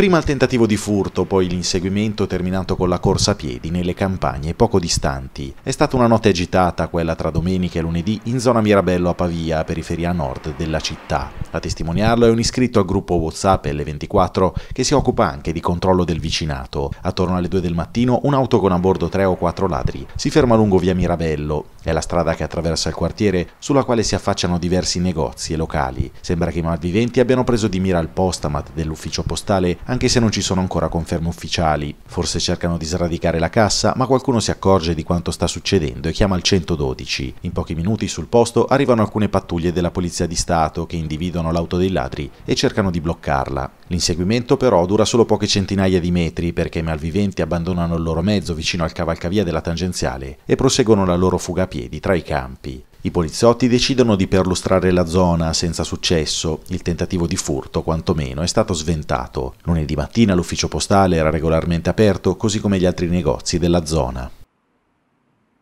Prima il tentativo di furto, poi l'inseguimento terminato con la corsa a piedi nelle campagne poco distanti. È stata una notte agitata quella tra domenica e lunedì in zona Mirabello a Pavia, periferia nord della città. A testimoniarlo è un iscritto al gruppo WhatsApp L24 che si occupa anche di controllo del vicinato. Attorno alle 2 del mattino un'auto con a bordo 3 o 4 ladri si ferma lungo via Mirabello. È la strada che attraversa il quartiere, sulla quale si affacciano diversi negozi e locali. Sembra che i malviventi abbiano preso di mira il postamat dell'ufficio postale, anche se non ci sono ancora conferme ufficiali. Forse cercano di sradicare la cassa, ma qualcuno si accorge di quanto sta succedendo e chiama il 112. In pochi minuti sul posto arrivano alcune pattuglie della Polizia di Stato che individuano l'auto dei ladri e cercano di bloccarla. L'inseguimento però dura solo poche centinaia di metri perché i malviventi abbandonano il loro mezzo vicino al cavalcavia della tangenziale e proseguono la loro fuga marciapiedi tra i campi. I poliziotti decidono di perlustrare la zona senza successo, il tentativo di furto quantomeno è stato sventato. Lunedì mattina l'ufficio postale era regolarmente aperto, così come gli altri negozi della zona.